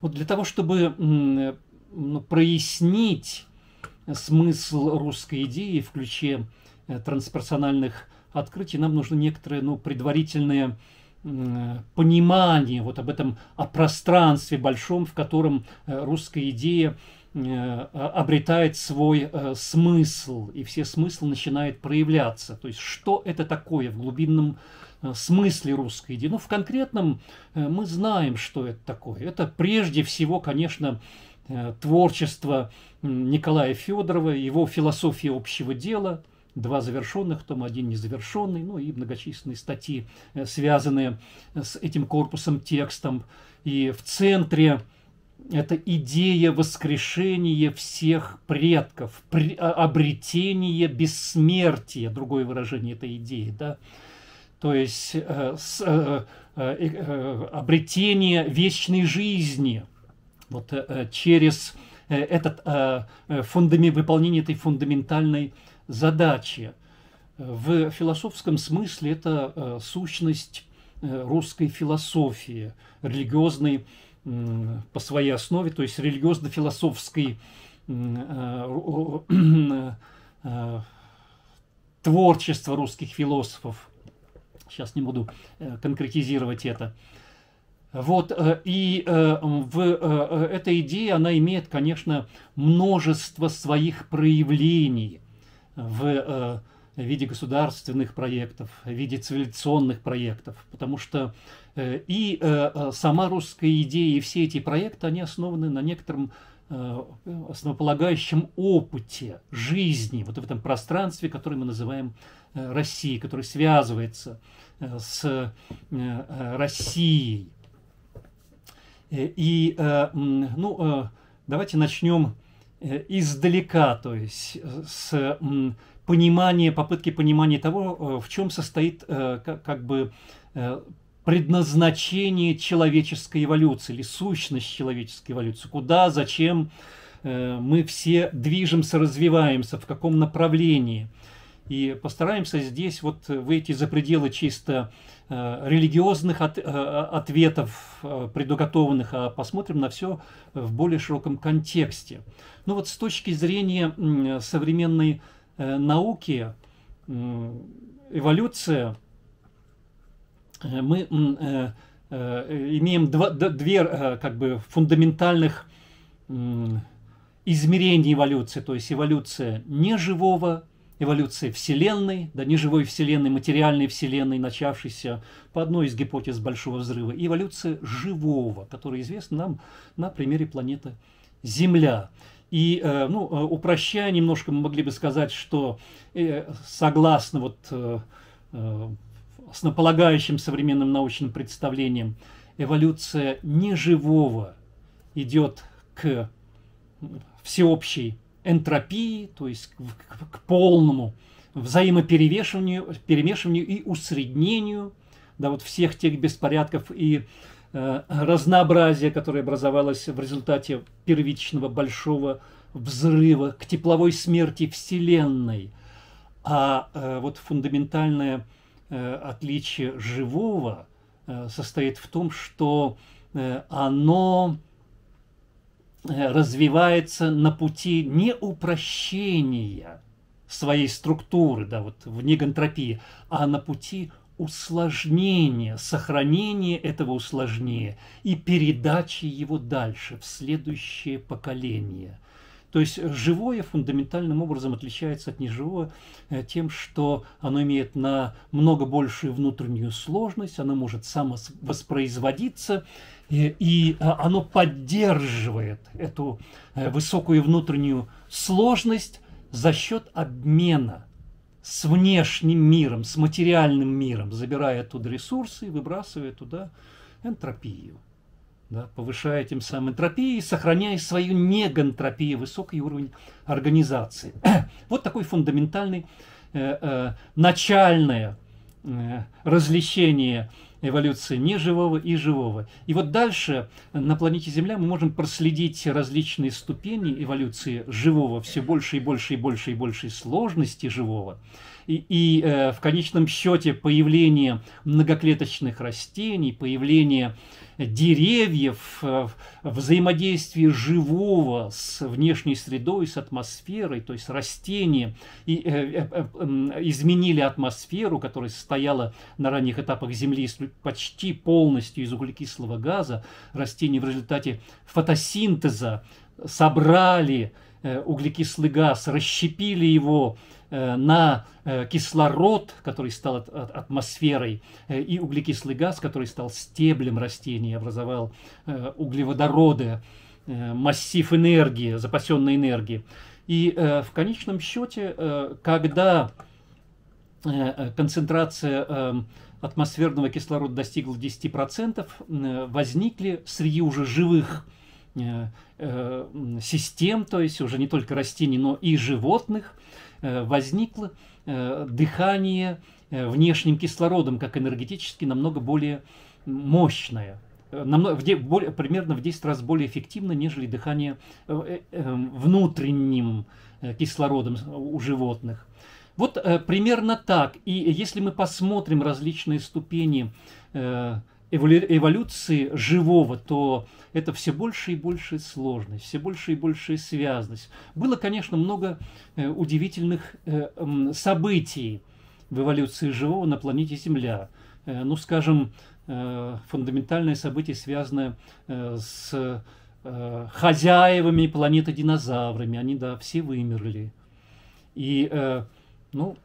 Вот для того, чтобы э, прояснить смысл русской идеи в ключе э, трансперсональных открытий, нам нужно некоторое ну, предварительное э, понимание вот об этом, о пространстве большом, в котором русская идея Э, а, обретает свой э, смысл, и все смыслы начинают проявляться. То есть, что это такое в глубинном э, смысле русской идеи? Ну, в конкретном мы знаем, что это такое. Это прежде всего, конечно, творчество Николая Федорова, его философия общего дела, два завершенных, том один незавершенный, ну и многочисленные статьи, связанные с этим корпусом текстом. И в центре это идея воскрешения всех предков, при, а, обретение бессмертия, другое выражение этой идеи, да, то есть э, с, э, э, э, э обретение вечной жизни вот э, через этот фундами, выполнение этой фундаментальной задачи. В философском смысле это сущность русской философии, религиозной по своей основе, то есть религиозно-философской э, э, творчество русских философов. Сейчас не буду э, конкретизировать это. Вот, и в эта идея, она имеет, конечно, множество своих проявлений в виде государственных проектов, в виде цивилизационных проектов, потому что Э, и э, э, сама русская идея и все эти проекты, они основаны на некотором основополагающем опыте жизни, вот в этом пространстве, которое мы называем Россией, которое связывается с Россией. И, ну, давайте начнем издалека, то есть с понимания, попытки понимания того, в чем состоит как бы предназначение человеческой эволюции или сущность человеческой эволюции, куда, зачем э, мы все движемся, развиваемся, в каком направлении. И постараемся здесь вот выйти за пределы чисто э, религиозных от, э, ответов, предуготованных, а посмотрим на все в более широком контексте. Ну вот с точки зрения современной науки эволюция – Э, мы э, э, имеем два, две как бы фундаментальных измерений эволюции, то есть эволюция неживого, эволюция Вселенной, да, неживой Вселенной, материальной Вселенной, начавшейся по одной из гипотез Большого Взрыва, и эволюция живого, которая известна нам на примере планеты Земля. И ну, упрощая немножко, мы могли бы сказать, что согласно вот основополагающим современным научным представлением эволюция неживого идет к всеобщей энтропии, то есть к, к полному взаимоперевешиванию перемешиванию и усреднению да, вот всех тех беспорядков и э, разнообразия, которое образовалось в результате первичного большого взрыва к тепловой смерти Вселенной. А э, вот фундаментальная Э, отличие живого э, состоит в том, что э, оно развивается на пути не упрощения своей структуры, да, вот в негантропии, а на пути усложнения, сохранения этого усложнения и передачи его дальше в следующее поколение – то есть живое фундаментальным образом отличается от неживого э, тем, что оно имеет на много большую внутреннюю сложность, оно может самовоспроизводиться, э, и, и э, оно поддерживает эту высокую внутреннюю сложность за счет обмена с внешним миром, с материальным миром, забирая оттуда ресурсы и выбрасывая туда энтропию да, повышая тем самым энтропию и сохраняя свою негантропию, высокий уровень организации. вот такой фундаментальный, э, э, начальное э, развлечение эволюции неживого и живого. И вот дальше на планете Земля мы можем проследить различные ступени эволюции живого, все больше и больше и больше и больше сложности живого и, э, в конечном счете появление многоклеточных растений, появление деревьев, э, взаимодействие живого с внешней средой, с атмосферой, то есть растения и, э, э, э изменили атмосферу, которая состояла на ранних этапах Земли почти полностью из углекислого газа. Растения в результате фотосинтеза собрали э, углекислый газ, расщепили его Э, на э, кислород, который стал атмосферой, э, и углекислый газ, который стал стеблем растений, образовал углеводороды, массив энергии, запасенной энергии. И в конечном счете, когда концентрация атмосферного кислорода достигла 10%, возникли среди уже живых систем, то есть уже не только растений, но и животных – Э, возникло э, дыхание э, внешним кислородом, как энергетически намного более мощное, намного, в, более, примерно в 10 раз более эффективно, нежели дыхание эм, внутренним кислородом у животных. Вот примерно так. И если мы посмотрим различные ступени эволюции живого, то это все больше и больше сложность, все больше и больше связность. Было, конечно, много э, удивительных э, событий в эволюции живого на планете Земля. Э, ну, скажем, фундаментальное событие, связанное с хозяевами планеты динозаврами. Они, да, все вымерли. И ну,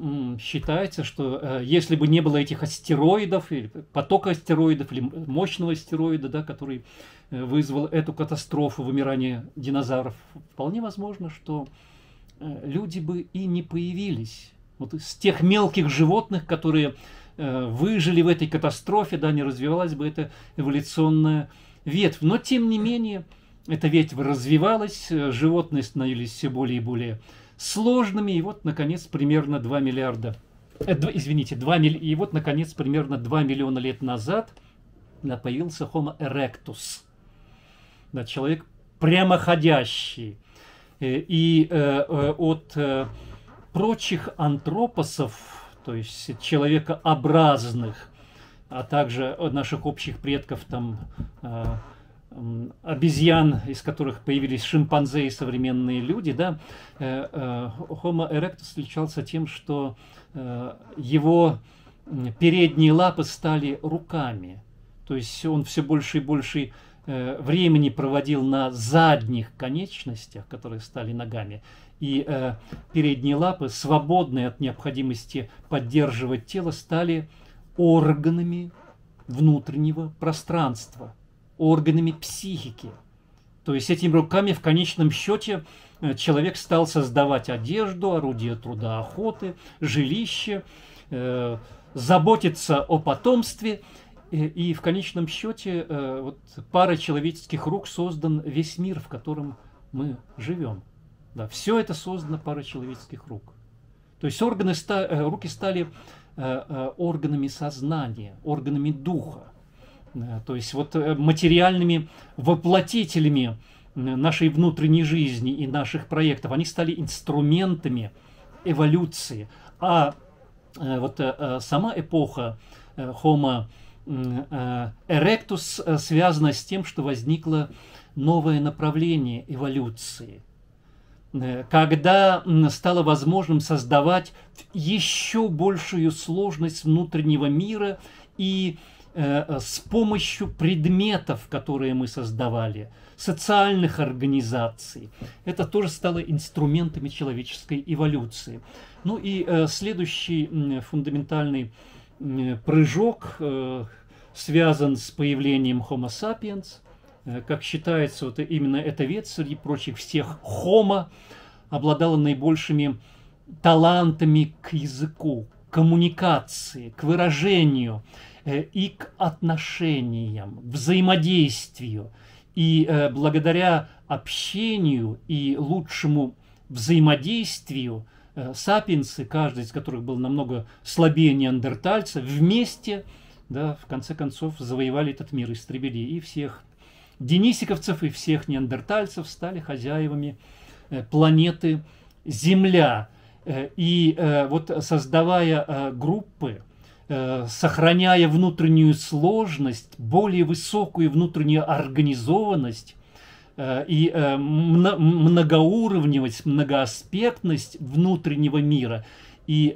считается, что э, если бы не было этих астероидов, или потока астероидов, или мощного астероида, да, который э, вызвал эту катастрофу вымирания динозавров, вполне возможно, что э, люди бы и не появились. Вот из тех мелких животных, которые выжили в этой катастрофе, да, не развивалась бы эта эволюционная ветвь. Но, тем не менее, эта ветвь развивалась, животные становились все более и более сложными. И вот, наконец, примерно 2 миллиарда, э, 2, извините, 2 милли, и вот, наконец, примерно 2 миллиона лет назад появился Homo erectus. Да, человек прямоходящий. Э, и э, э, от э, прочих антропосов, то есть человекообразных, а также э, наших общих предков там э, обезьян, из которых появились шимпанзе и современные люди, да, э, э, Homo erectus отличался тем, что э, его передние лапы стали руками. То есть он все больше и больше времени проводил на задних конечностях, которые стали ногами, и передние лапы, свободные от необходимости поддерживать тело, стали органами внутреннего пространства – органами психики. То есть этими руками в конечном счете э, человек стал создавать одежду, орудие труда охоты, жилище, э, заботиться о потомстве. Э, и, в конечном счете вот пара человеческих рук создан весь мир, в котором мы живем. Да, все это создано парой человеческих рук. То есть органы, руки стали органами сознания, органами духа. Э, то есть вот э, материальными воплотителями нашей внутренней жизни и наших проектов. Они стали инструментами эволюции. А э, вот сама эпоха Homo erectus связана с тем, что возникло новое направление эволюции, когда стало возможным создавать еще большую сложность внутреннего мира и э, Э, э, с помощью предметов, которые мы создавали, социальных организаций. Это тоже стало инструментами человеческой эволюции. Ну и э, следующий фундаментальный прыжок связан с появлением Homo sapiens. как считается, вот именно эта ветвь среди прочих всех Homo обладала наибольшими талантами к языку, к коммуникации, к выражению – Э, и к отношениям, взаимодействию. И э, благодаря общению и лучшему взаимодействию э, сапиенсы, каждый из которых был намного слабее неандертальца, вместе, да, в конце концов, завоевали этот мир, истребили и всех денисиковцев, и всех неандертальцев, стали хозяевами планеты Земля. И вот создавая группы, Э, сохраняя внутреннюю сложность, более высокую внутреннюю организованность э, и э, многоуровневость, многоаспектность внутреннего мира и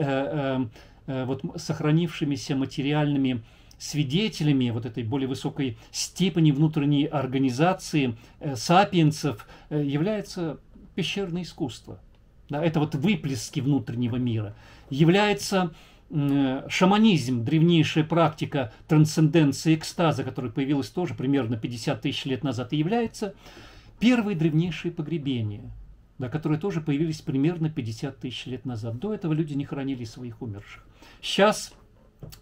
вот сохранившимися материальными свидетелями вот этой более высокой степени внутренней организации сапиенсов является пещерное искусство. Да, это вот выплески внутреннего мира. Является Э, шаманизм, древнейшая практика трансценденции экстаза, которая появилась тоже примерно 50 тысяч лет назад, и является первые древнейшие погребения, да, которые тоже появились примерно 50 тысяч лет назад. До этого люди не хоронили своих умерших. Сейчас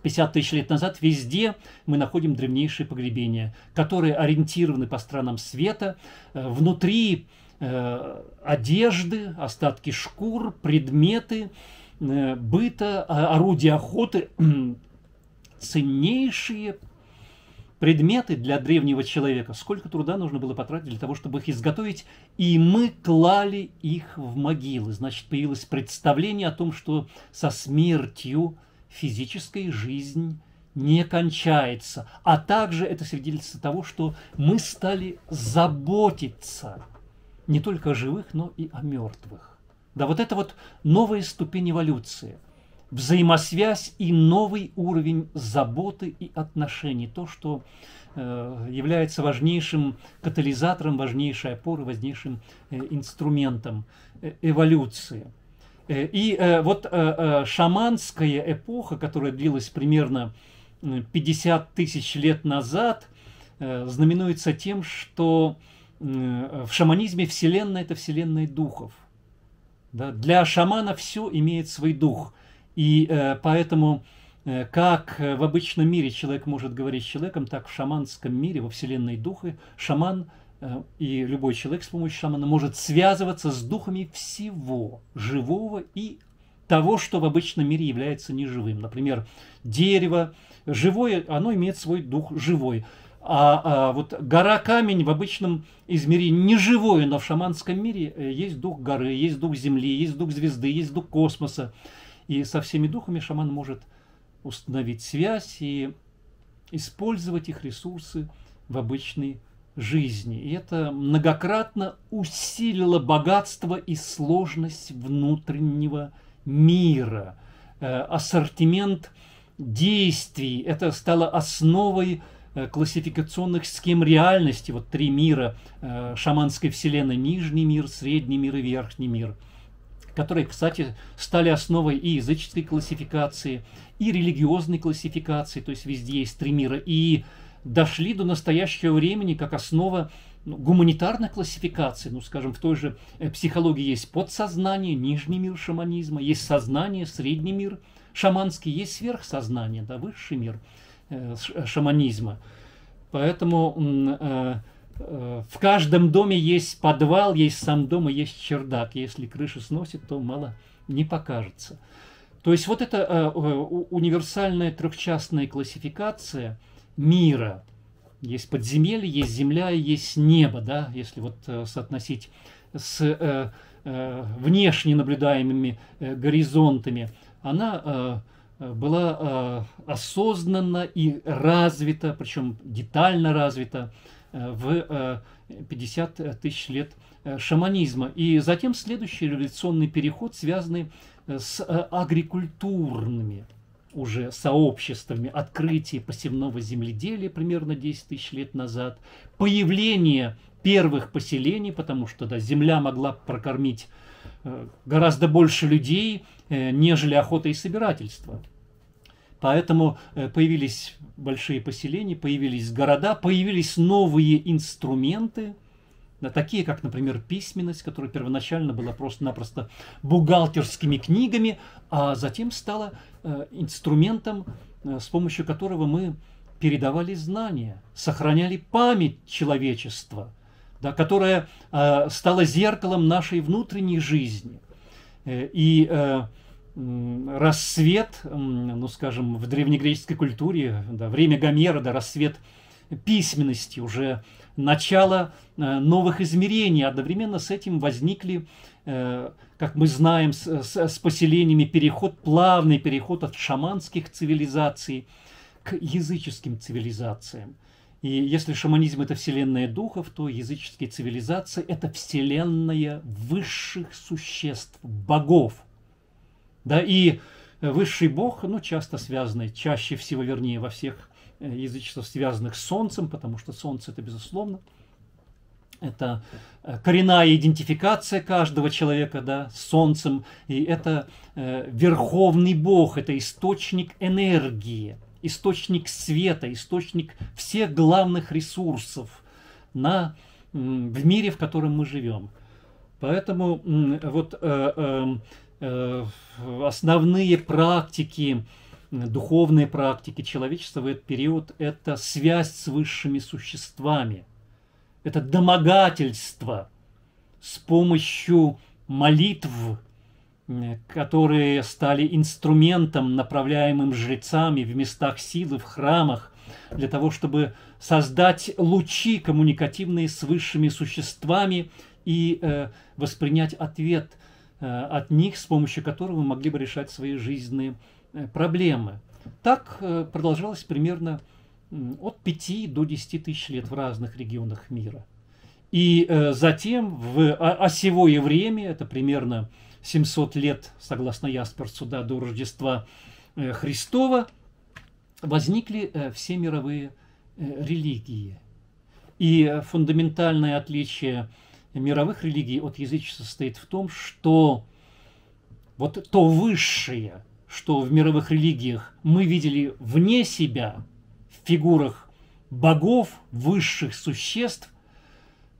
50 тысяч лет назад везде мы находим древнейшие погребения, которые ориентированы по странам света. Э, внутри э, одежды, остатки шкур, предметы – Э, быта, э, орудия охоты, ценнейшие предметы для древнего человека. Сколько труда нужно было потратить для того, чтобы их изготовить, и мы клали их в могилы. Значит, появилось представление о том, что со смертью физической жизнь не кончается. А также это свидетельство того, что мы стали заботиться не только о живых, но и о мертвых. Да, вот это вот новая ступень эволюции, взаимосвязь и новый уровень заботы и отношений, то, что э, является важнейшим катализатором, важнейшей опорой, важнейшим э, инструментом э, эволюции. Э, и э, вот э, э, шаманская эпоха, которая длилась примерно 50 тысяч лет назад, э, знаменуется тем, что в шаманизме Вселенная – это Вселенная духов – да? Для шамана все имеет свой дух. И э, поэтому, э, как э, в обычном мире человек может говорить с человеком, так в шаманском мире, во вселенной духы, шаман э, и любой человек с помощью шамана может связываться с духами всего живого и того, что в обычном мире является неживым. Например, дерево, живое, оно имеет свой дух живой. А, а вот гора камень в обычном измерении не живое, но в шаманском мире э, есть дух горы, есть дух земли, есть дух звезды, есть дух космоса. И со всеми духами шаман может установить связь и использовать их ресурсы в обычной жизни. И это многократно усилило богатство и сложность внутреннего мира. Э, ассортимент действий – это стало основой Э, классификационных схем реальности, вот три мира э, шаманской вселенной, нижний мир, средний мир и верхний мир, которые, кстати, стали основой и языческой классификации, и религиозной классификации, то есть везде есть три мира, и дошли до настоящего времени как основа ну, гуманитарной классификации, ну, скажем, в той же э, психологии есть подсознание, нижний мир шаманизма, есть сознание, средний мир шаманский, есть сверхсознание, да, высший мир – Э, э, шаманизма. Поэтому э, в каждом доме есть подвал, есть сам дом и есть чердак. Если крышу сносит, то мало не покажется. То есть вот эта универсальная трехчастная классификация мира. Есть подземелье, есть земля и есть небо, да, если вот соотносить с внешне наблюдаемыми горизонтами. Она Э, была э, осознанно и развита, причем детально развита э, в 50 тысяч лет шаманизма. И затем следующий революционный переход, связанный с агрикультурными уже сообществами, открытие посевного земледелия примерно 10 тысяч лет назад, появление первых поселений, потому что да, земля могла прокормить гораздо больше людей, Э, нежели охота и собирательство. Поэтому э, появились большие поселения, появились города, появились новые инструменты, такие как, например, письменность, которая первоначально была просто-напросто бухгалтерскими книгами, а затем стала э, инструментом, с помощью которого мы передавали знания, сохраняли память человечества, да, которая стала зеркалом нашей внутренней жизни. Э, и э, рассвет, ну, скажем, в древнегреческой культуре, да, время Гомера, да, рассвет письменности, уже начало э, новых измерений. Одновременно с этим возникли, как мы знаем, с, с, с поселениями переход, плавный переход от шаманских цивилизаций к языческим цивилизациям. И если шаманизм – это вселенная духов, то языческие цивилизации – это вселенная высших существ, богов. Да, и высший бог, ну, часто связанный, чаще всего, вернее, во всех э, язычествах, связанных с солнцем, потому что солнце – это, безусловно, это э, коренная идентификация каждого человека да, с Солнцем, и это э, верховный Бог, это источник энергии, источник света, источник всех главных ресурсов на, в мире, в котором мы живем. Поэтому вот э, эм, э, основные практики, духовные практики человечества в этот период – это связь с высшими существами, это домогательство с помощью молитв – которые стали инструментом, направляемым жрецами в местах силы, в храмах, для того, чтобы создать лучи коммуникативные с высшими существами и э, воспринять ответ э, от них, с помощью которого мы могли бы решать свои жизненные э, проблемы. Так э, продолжалось примерно от 5 до 10 тысяч лет в разных регионах мира. И э, затем в а, осевое время, это примерно 700 лет, согласно Ясперсу, да, до Рождества э, Христова, возникли э, все мировые э, религии. И фундаментальное отличие мировых религий от язычества состоит в том, что вот то высшее, что в мировых религиях мы видели вне себя, в фигурах богов, высших существ,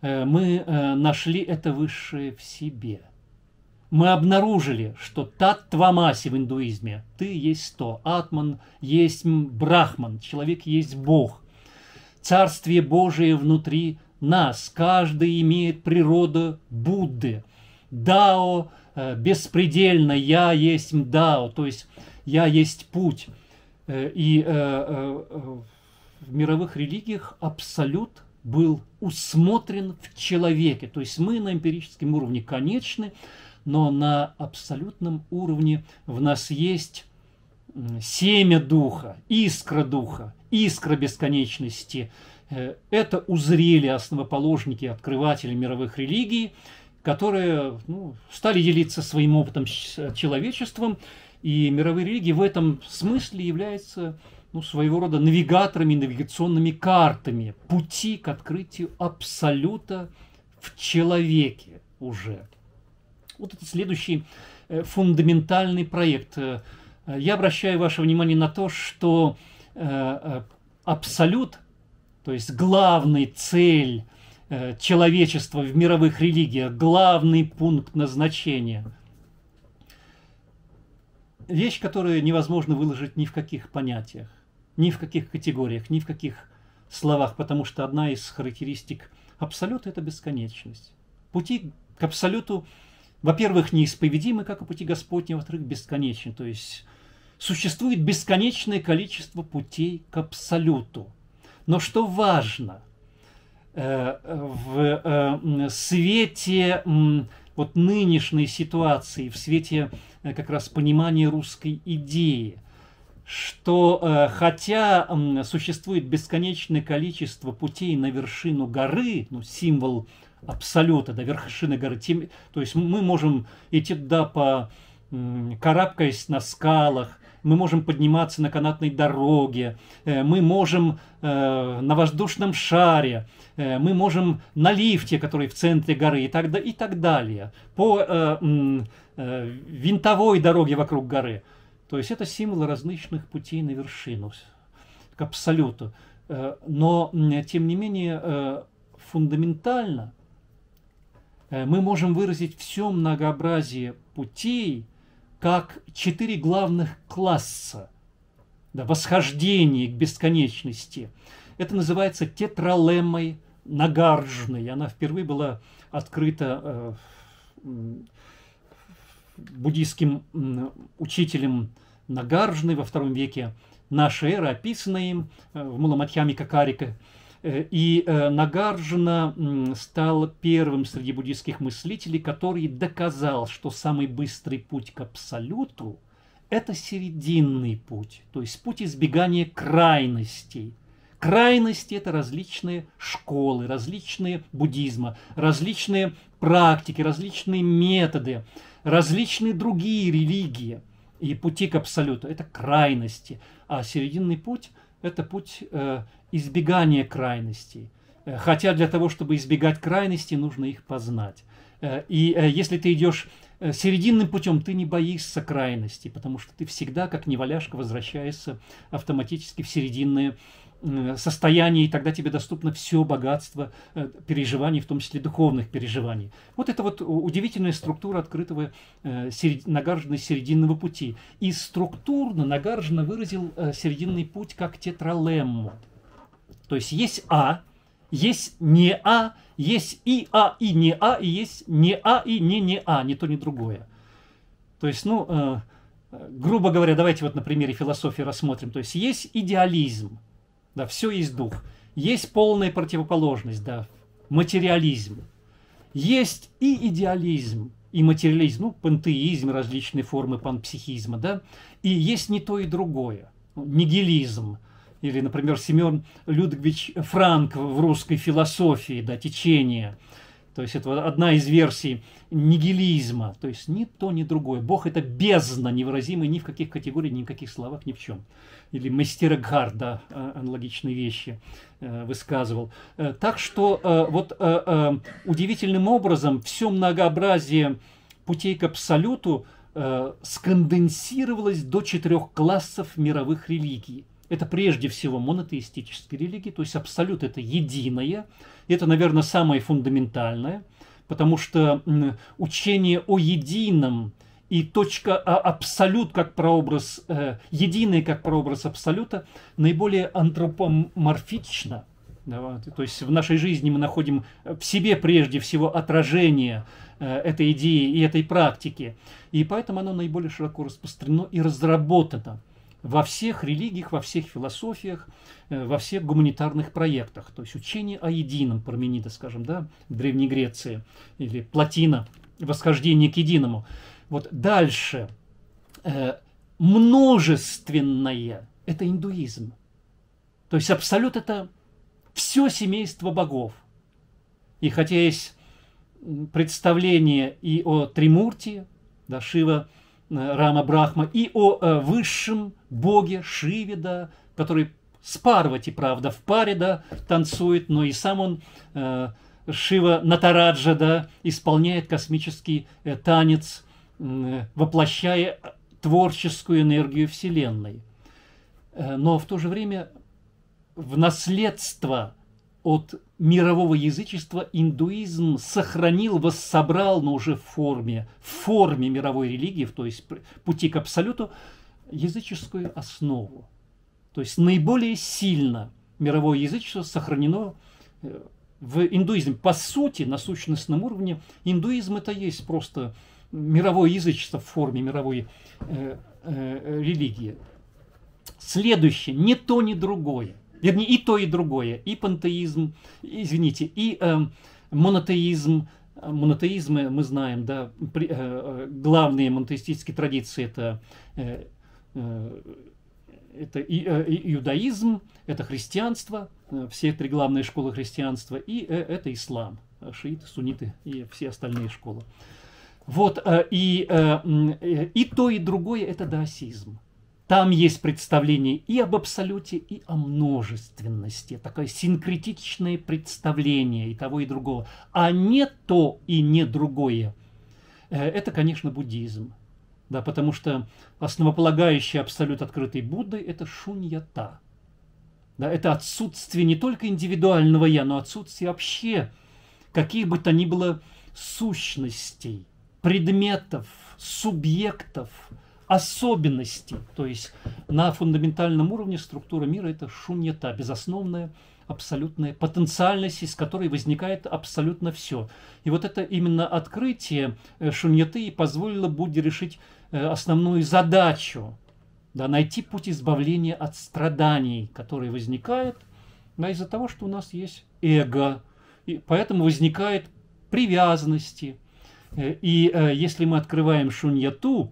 мы нашли это высшее в себе – мы обнаружили, что таттвамаси в индуизме, ты есть то, атман есть брахман, человек есть Бог. Царствие Божие внутри нас, каждый имеет природу Будды. Дао э, беспредельно, я есть Дао, то есть я есть путь. Э, и э, в мировых религиях абсолют был усмотрен в человеке. То есть мы на эмпирическом уровне конечны, но на абсолютном уровне в нас есть семя духа, искра духа, искра бесконечности. Э, это узрели основоположники, открыватели мировых религий, которые ну, стали делиться своим опытом с человечеством, и мировые религии в этом смысле являются ну, своего рода навигаторами, навигационными картами пути к открытию абсолюта в человеке уже. Вот это следующий э, фундаментальный проект. Э, я обращаю ваше внимание на то, что э, абсолют, то есть главная цель человечества в мировых религиях, главный пункт назначения. Вещь, которую невозможно выложить ни в каких понятиях, ни в каких категориях, ни в каких словах, потому что одна из характеристик абсолюта – это бесконечность. Пути к абсолюту во-первых, неисповедимы, как и пути Господни, а во-вторых, бесконечны. То есть существует бесконечное количество путей к абсолюту. Но что важно, э, в э, свете вот нынешней ситуации, в свете э, как раз понимания русской идеи, что хотя существует бесконечное количество путей на вершину горы, ну, символ абсолюта, до вершины горы. То есть мы можем идти туда по карабкаясь на скалах, мы можем подниматься на канатной дороге, э, мы можем э, на воздушном шаре, э, мы можем на лифте, который в центре горы и так, и так далее, по винтовой дороге вокруг горы. То есть это символы различных путей на вершину, к абсолюту. Но, тем не менее, фундаментально Э, мы можем выразить все многообразие путей как четыре главных класса да, восхождение к бесконечности. Это называется тетралеммой Нагарджной. Она впервые была открыта э, буддийским учителем Нагарджной во втором веке нашей эры, описанной им э, в Муламатхьяме Какарика – Э, и э, Нагарджина стал первым среди буддийских мыслителей, который доказал, что самый быстрый путь к абсолюту – это серединный путь, то есть путь избегания крайностей. Крайности – это различные школы, различные буддизма, различные практики, различные методы, различные другие религии. И пути к абсолюту – это крайности, а серединный путь – это путь э, избегания крайностей. Э, хотя для того, чтобы избегать крайностей, нужно их познать. Э, и если ты идешь серединным путем, ты не боишься крайностей, потому что ты всегда, как неваляшка, возвращаешься автоматически в серединное. Э, состоянии, и тогда тебе доступно все богатство э, переживаний, в том числе духовных переживаний. Вот это вот удивительная структура открытого э, серед... нагаженной серединного пути. И структурно Нагаржина выразил серединный путь как тетралемму. То есть есть А, есть не А, есть и А, и не А, и есть не А, и не не А, не то, не другое. То есть, ну, грубо говоря, давайте вот на примере философии рассмотрим. То есть есть идеализм, да, все есть дух. Есть полная противоположность, да, материализм. Есть и идеализм, и материализм, ну, пантеизм, различные формы панпсихизма, да, и есть не то и другое, ну, нигилизм, или, например, Семен Людвигович Франк в русской философии, да, течение. То есть это одна из версий нигилизма. То есть ни то, ни другое. Бог – это бездна, невыразимый ни в каких категориях, ни в каких словах, ни в чем или мастергарда а, аналогичные вещи э, высказывал. Э, так что э, вот удивительным образом все многообразие путей к абсолюту сконденсировалось до четырех классов мировых религий. Это прежде всего монотеистические религии, то есть абсолют это единое, это, наверное, самое фундаментальное, потому что учение о едином – и точка а, абсолют как прообраз, э, единый как прообраз абсолюта наиболее антропоморфично. Да, вот. То есть в нашей жизни мы находим э, в себе прежде всего отражение э, этой идеи и этой практики. И поэтому оно наиболее широко распространено и разработано во всех религиях, во всех философиях, э, во всех гуманитарных проектах. То есть учение о едином, Парменида, скажем, да, в Древней Греции, или Платина, восхождение к единому. Вот дальше. Э, множественное – это индуизм. То есть абсолют – это все семейство богов. И хотя есть представление и о Тримурте, да, Шива, э, Рама, Брахма, и о э, высшем боге Шиве, да, который с Парвати, правда, в паре, да, танцует, но и сам он, Шива Натараджа, да, исполняет космический танец Э, воплощая творческую энергию Вселенной. Э, но в то же время в наследство от мирового язычества индуизм сохранил, воссобрал, но уже в форме, в форме мировой религии, то есть пути к абсолюту, языческую основу. То есть наиболее сильно мировое язычество сохранено э, в индуизме. По сути, на сущностном уровне, индуизм это есть просто мировое язычество в форме мировой э, э, религии. Следующее, не то, ни другое. Вернее, и то, и другое. И пантеизм, извините, и э, монотеизм. Монотеизмы мы знаем, да, при, э, э главные монотеистические традиции это, э, э, это и, э, иудаизм, это христианство, э, все три главные школы христианства, и э, это ислам, шииты, сунниты и все остальные школы. Э, вот, э, и, э, э, и то, и другое – это даосизм. Там есть представление и об абсолюте, и о множественности. Такое синкретичное представление и того, и другого. А не то и не другое – это, конечно, буддизм. Да, потому что основополагающий абсолют открытой Будды – это шуньята. Да, это отсутствие не только индивидуального «я», но отсутствие вообще каких бы то ни было сущностей – предметов, субъектов, особенностей. То есть на фундаментальном уровне структура мира – это шуньята, безосновная, абсолютная потенциальность, из которой возникает абсолютно все. И вот это именно открытие э, шуньеты позволило Будде решить э, основную задачу да, – найти путь избавления от страданий, которые возникают да, из-за того, что у нас есть эго. И поэтому возникает привязанности – Э, и э, если мы открываем шуньяту,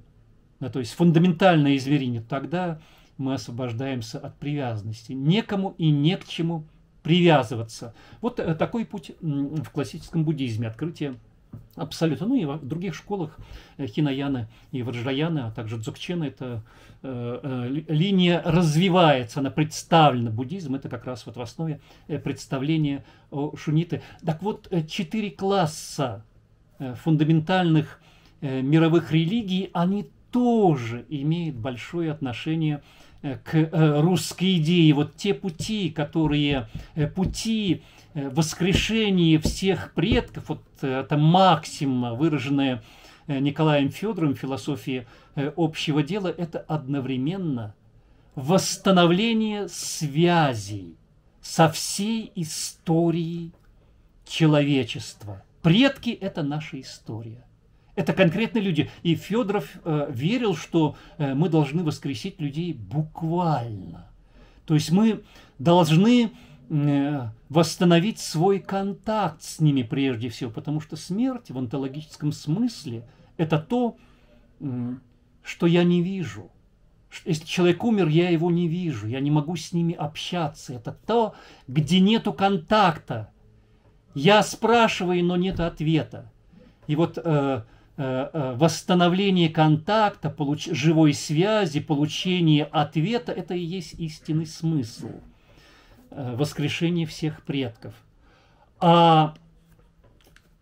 то есть фундаментальное измерение, тогда мы освобождаемся от привязанности. Некому и не к чему привязываться. Вот э, такой путь в классическом буддизме. Открытие абсолюта. Ну и в других школах Хинаяна и Ваджраяна, а также Дзукчена, эта э, линия развивается, она представлена. Буддизм – это как раз вот в основе представления о шуниты. Так вот, четыре класса Э, фундаментальных э, мировых религий, они тоже имеют большое отношение э, к русской идее. Вот те пути, которые пути воскрешения всех предков, вот это максима, выраженная Николаем Федоровым в философии общего дела, это одновременно восстановление связей со всей историей человечества – Предки – это наша история. Это конкретные люди. И Федоров э, верил, что э, мы должны воскресить людей буквально. То есть мы должны э, восстановить свой контакт с ними прежде всего, потому что смерть в онтологическом смысле – это то, что я не вижу. Если человек умер, я его не вижу, я не могу с ними общаться. Это то, где нету контакта, я спрашиваю, но нет ответа. И вот э, э, э, восстановление контакта, получ... живой связи, получение ответа – это и есть истинный смысл э, воскрешения всех предков. А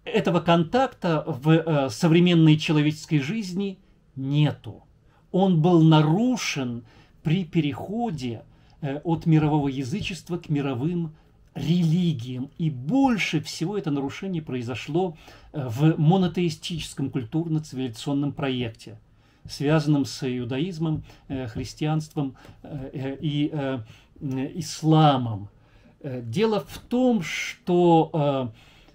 этого контакта в э, современной человеческой жизни нету. Он был нарушен при переходе э, от мирового язычества к мировым религиям. И больше всего это нарушение произошло э, в монотеистическом культурно-цивилизационном проекте, связанном с иудаизмом, э, христианством э, и исламом. Дело в том, что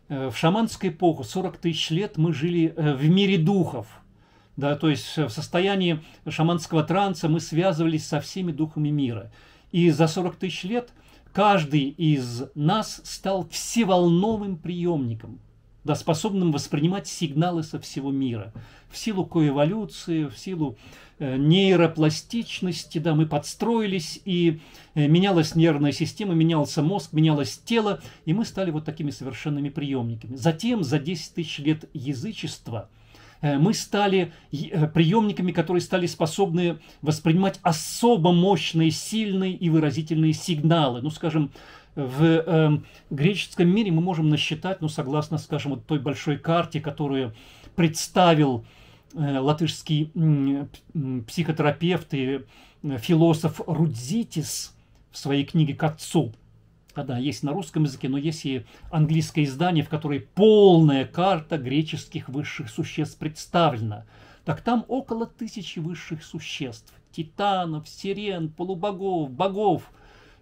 в шаманскую эпоху 40 тысяч лет мы жили в мире духов – да, то есть в состоянии шаманского транса мы связывались со всеми духами мира. И за 40 тысяч лет – каждый из нас стал всеволновым приемником, да, способным воспринимать сигналы со всего мира. В силу коэволюции, в силу э, нейропластичности, да, мы подстроились, и э, менялась нервная система, менялся мозг, менялось тело, и мы стали вот такими совершенными приемниками. Затем, за 10 тысяч лет язычества – Э, мы стали э, приемниками, которые стали способны воспринимать особо мощные, сильные и выразительные сигналы. Ну, скажем, в э, греческом мире мы можем насчитать, ну, согласно, скажем, вот той большой карте, которую представил э, латышский э, психотерапевт и э, философ Рудзитис в своей книге «К отцу», а, да есть на русском языке, но есть и английское издание, в которой полная карта греческих высших существ представлена. Так там около тысячи высших существ. Титанов, сирен, полубогов, богов.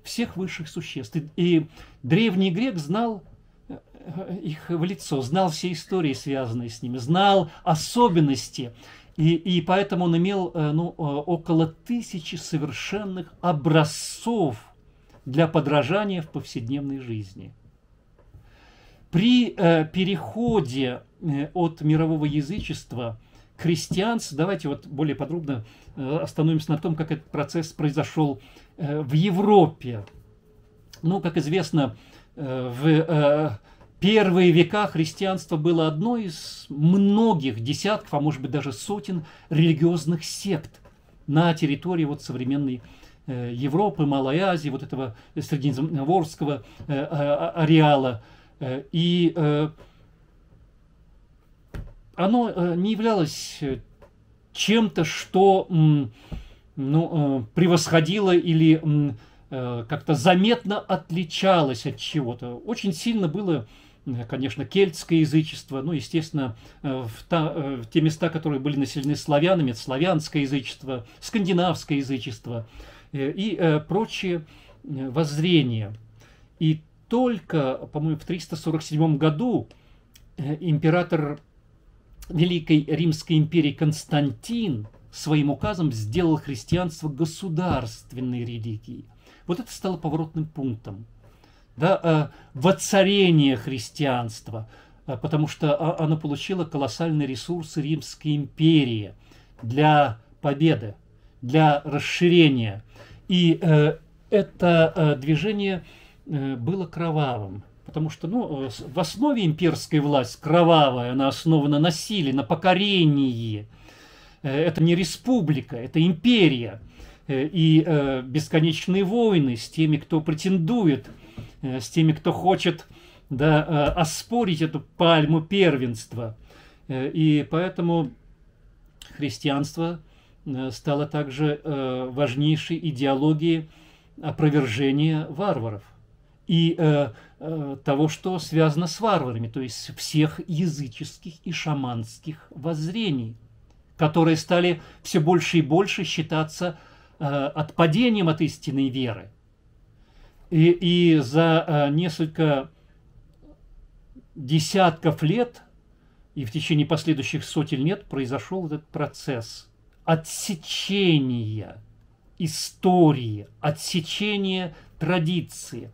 Всех высших существ. И, и древний грек знал э, их в лицо, знал все истории, связанные с ними, знал особенности. И, и поэтому он имел э, ну, э, около тысячи совершенных образцов – для подражания в повседневной жизни. При э, переходе э, от мирового язычества к христианству, давайте вот более подробно э, остановимся на том, как этот процесс произошел э, в Европе. Ну, как известно, э, в э, первые века христианство было одной из многих десятков, а может быть даже сотен религиозных сект на территории вот современной Европы. Э, Европы, Малой Азии, вот этого средиземноморского э, а, а, ареала. Э, и оно не являлось чем-то, что ну, превосходило или как-то заметно отличалось от чего-то. Очень сильно было конечно, кельтское язычество, ну, естественно, в, та, в те места, которые были населены славянами, славянское язычество, скандинавское язычество – Э, и э, прочие э, воззрения. И только, по-моему, в 347 году император Великой Римской империи Константин своим указом сделал христианство государственной религией. Вот это стало поворотным пунктом. Да, воцарение христианства, потому что а, оно получило колоссальные ресурсы Римской империи для победы для расширения. И э, это э, движение э, было кровавым. Потому что ну, в основе имперской власти кровавая, она основана на силе, на покорении. это не республика, это империя. и бесконечные войны с теми, кто претендует, с теми, кто хочет да, оспорить эту пальму первенства. и поэтому христианство – Э, стала также э, важнейшей идеологией опровержения варваров и э, того, что связано с варварами, то есть всех языческих и шаманских воззрений, которые стали все больше и больше считаться отпадением от истинной веры. И, и за несколько десятков лет и в течение последующих сотен лет произошел этот процесс – отсечение истории, отсечение традиции,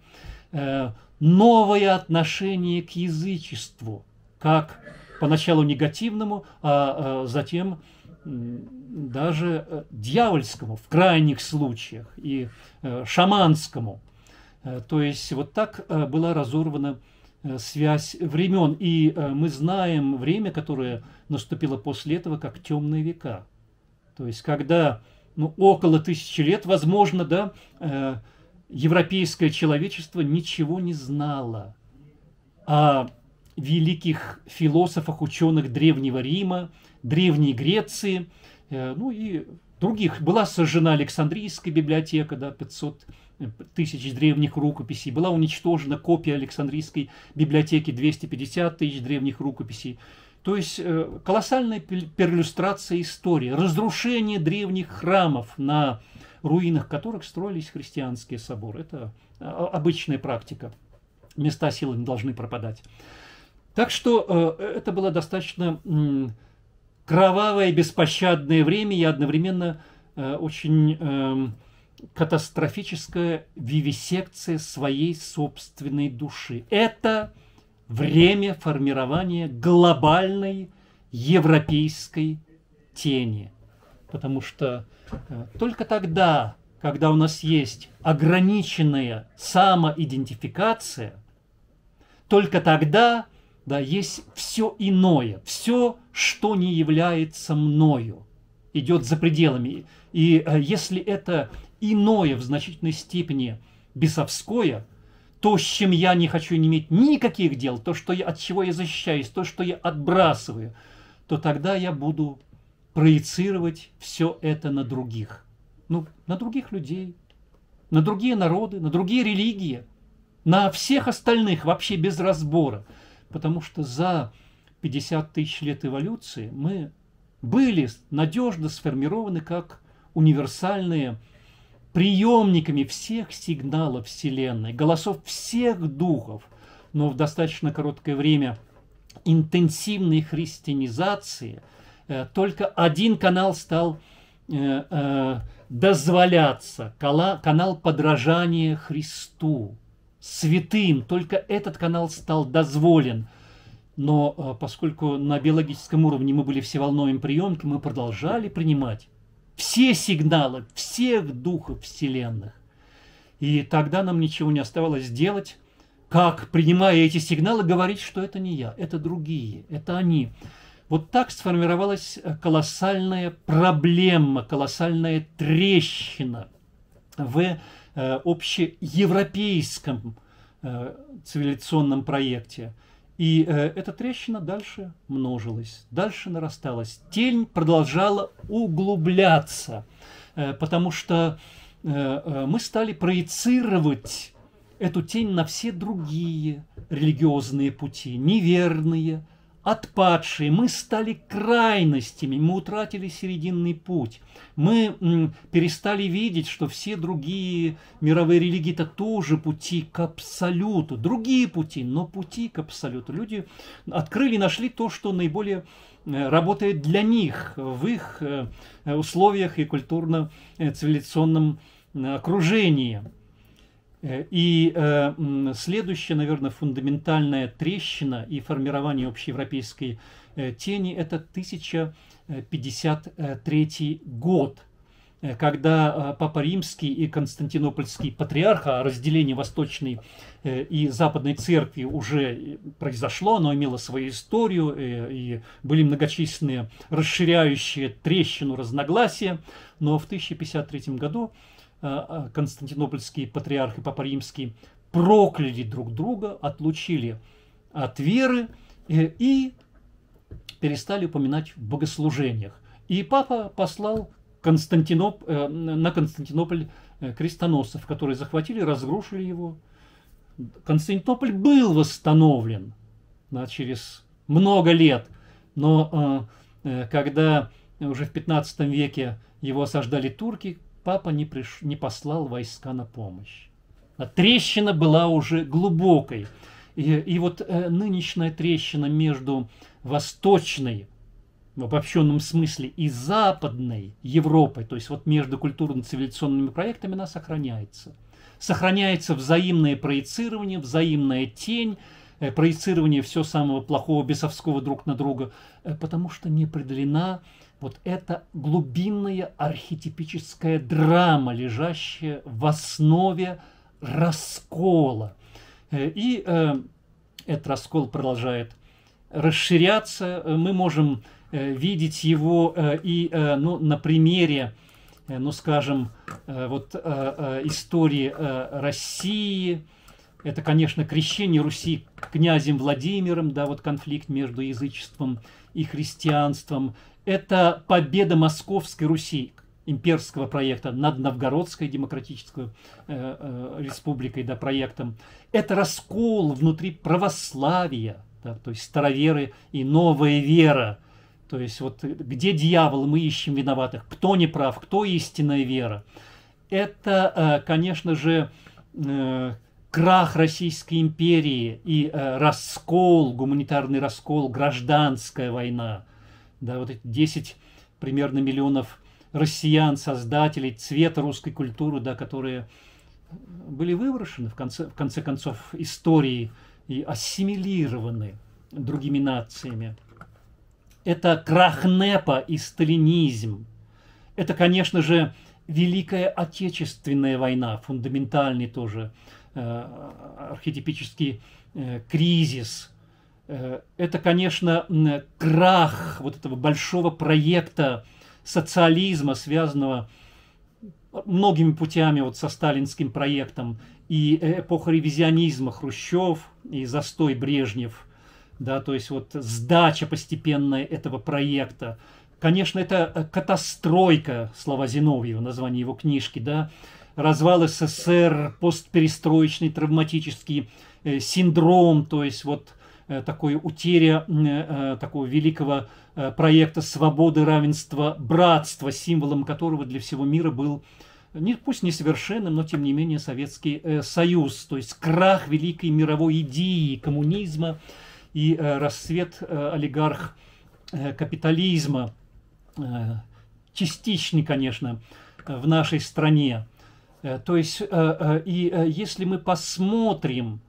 э, новое отношение к язычеству, как поначалу негативному, а э, затем даже э, дьявольскому в крайних случаях и шаманскому. То есть вот так была разорвана связь времен. И мы знаем время, которое наступило после этого, как темные века – то есть, когда ну, около тысячи лет, возможно, да, э, европейское человечество ничего не знало о великих философах, ученых Древнего Рима, Древней Греции, э, ну и других. Была сожжена Александрийская библиотека, да, 500 тысяч древних рукописей. Была уничтожена копия Александрийской библиотеки, 250 тысяч древних рукописей. То есть э, колоссальная перлюстрация истории, разрушение древних храмов, на руинах которых строились христианские соборы. Это э, обычная практика. Места силы не должны пропадать. Так что э, это было достаточно кровавое, беспощадное время и одновременно очень эм, катастрофическая вивисекция своей собственной души. Это время формирования глобальной европейской тени. Потому что э, только тогда, когда у нас есть ограниченная самоидентификация, только тогда да, есть все иное, все, что не является мною, идет за пределами. И э, если это иное в значительной степени бесовское – то, с чем я не хочу иметь никаких дел, то, что я, от чего я защищаюсь, то, что я отбрасываю, то тогда я буду проецировать все это на других. Ну, на других людей, на другие народы, на другие религии, на всех остальных вообще без разбора. Потому что за 50 тысяч лет эволюции мы были надежно сформированы как универсальные приемниками всех сигналов Вселенной, голосов всех духов, но в достаточно короткое время интенсивной христианизации э, только один канал стал э, э, дозволяться, канал подражания Христу, святым, только этот канал стал дозволен – но поскольку на биологическом уровне мы были все всеволновым приемком, мы продолжали принимать все сигналы всех духов вселенных. И тогда нам ничего не оставалось делать, как, принимая эти сигналы, говорить, что это не я, это другие, это они. Вот так сформировалась э, колоссальная проблема, колоссальная трещина в э, общеевропейском э, цивилизационном проекте. И э, эта трещина дальше множилась, дальше нарасталась. Тень продолжала углубляться, э, потому что э, э мы стали проецировать эту тень на все другие религиозные пути, неверные, отпадшие, мы стали крайностями, мы утратили серединный путь. Мы перестали видеть, что все другие мировые религии – это тоже пути к абсолюту. Другие пути, но пути к абсолюту. Люди открыли, нашли то, что наиболее э, работает для них в их э, условиях и культурно-цивилизационном э, окружении. Э, и э, следующая, наверное, фундаментальная трещина и формирование общеевропейской э, тени – это 1053 год, э, когда э, Папа Римский и Константинопольский патриарх, а разделение Восточной э, и Западной Церкви уже произошло, оно имело свою историю, и были многочисленные расширяющие трещину разногласия, но в 1053 году Э, э, константинопольский патриарх и папа римский прокляли друг друга, отлучили от веры э, и перестали упоминать в богослужениях. И папа послал Константиноп... на Константинополь крестоносцев, которые захватили, разрушили его. Константинополь был восстановлен да, через много лет, но когда уже в 15 веке его осаждали турки, папа не, приш... не послал войска на помощь. А трещина была уже глубокой. И, и вот э, нынешняя трещина между восточной, в обобщенном смысле, и западной Европой, то есть вот между культурно-цивилизационными проектами, она сохраняется. Сохраняется взаимное проецирование, взаимная тень, э, проецирование всего самого плохого, бесовского друг на друга, э, потому что не определена вот это глубинная архетипическая драма, лежащая в основе раскола. Э, и э, этот раскол продолжает расширяться. Э, мы можем э, видеть его э, и э, ну, на примере, э, ну скажем, э, вот э, э, истории э, России. Это, конечно, крещение Руси князем Владимиром, да, вот конфликт между язычеством и христианством – это победа Московской Руси, имперского проекта над Новгородской демократической э, э, республикой, да, проектом. Это раскол внутри православия, да, то есть староверы и новая вера. То есть вот э, где дьявол, мы ищем виноватых, кто не прав, кто истинная вера. Это, э, конечно же, э, крах Российской империи и э, раскол, гуманитарный раскол, гражданская война – да, вот эти 10 примерно миллионов россиян, создателей цвета русской культуры, да, которые были выброшены в конце, в конце концов истории и ассимилированы другими нациями. Это крах НЭПа и сталинизм. Это, конечно же, Великая Отечественная война, фундаментальный тоже э, архетипический э, кризис – Э, это, конечно, крах вот этого большого проекта социализма, связанного многими путями вот со сталинским проектом, и э, эпоха ревизионизма Хрущев, и застой Брежнев, да, то есть вот сдача постепенная этого проекта. Конечно, это э, катастройка, слова Зиновьева, название его книжки, да, развал СССР, постперестроечный травматический синдром, то есть вот – Э, такой утеря э, такого великого э, проекта свободы, равенства, братства, символом которого для всего мира был не, пусть несовершенным, но тем не менее Советский э, Союз, то есть крах великой мировой идеи коммунизма и э, расцвет э, олигарх э, капитализма, э, частичный, конечно, в нашей стране. Э, то есть, э, э, и э, если мы посмотрим